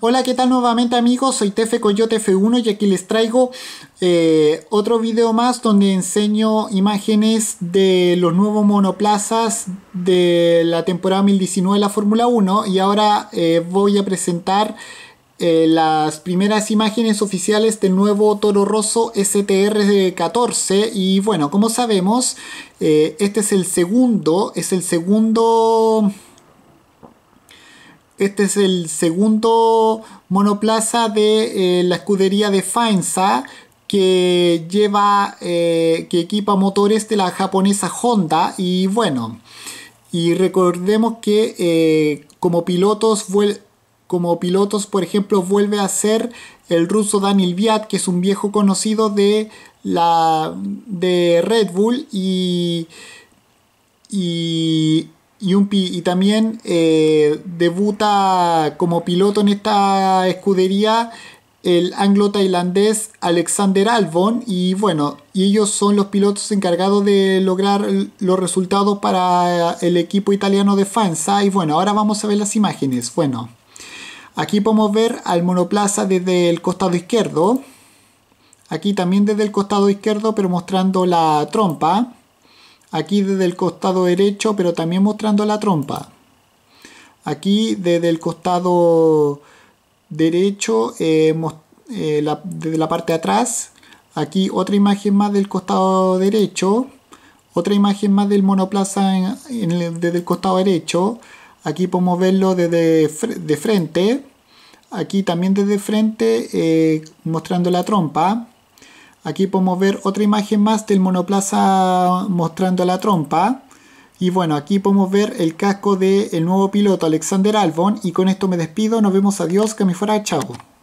Hola, ¿qué tal nuevamente amigos? Soy Tefe Coyote F1 y aquí les traigo eh, otro video más donde enseño imágenes de los nuevos monoplazas de la temporada 2019 de la Fórmula 1 y ahora eh, voy a presentar eh, las primeras imágenes oficiales del nuevo Toro Rosso STR14 de y bueno, como sabemos, este es el segundo, es el segundo este es el segundo monoplaza de eh, la escudería de Faenza que lleva, eh, que equipa motores de la japonesa Honda y bueno, y recordemos que eh, como pilotos como pilotos, por ejemplo, vuelve a ser el ruso Daniel Viat, que es un viejo conocido de, la, de Red Bull y, y y también eh, debuta como piloto en esta escudería el anglo-tailandés Alexander Albon y bueno, y ellos son los pilotos encargados de lograr los resultados para el equipo italiano de Fansa y bueno, ahora vamos a ver las imágenes. Bueno, aquí podemos ver al monoplaza desde el costado izquierdo, aquí también desde el costado izquierdo pero mostrando la trompa. Aquí desde el costado derecho, pero también mostrando la trompa. Aquí desde el costado derecho, eh, eh, desde la parte de atrás. Aquí otra imagen más del costado derecho. Otra imagen más del monoplaza en, desde el costado derecho. Aquí podemos verlo desde de frente. Aquí también desde frente eh, mostrando la trompa. Aquí podemos ver otra imagen más del monoplaza mostrando la trompa. Y bueno, aquí podemos ver el casco del el nuevo piloto Alexander Albon. Y con esto me despido. Nos vemos. Adiós. Que me fuera. Chao.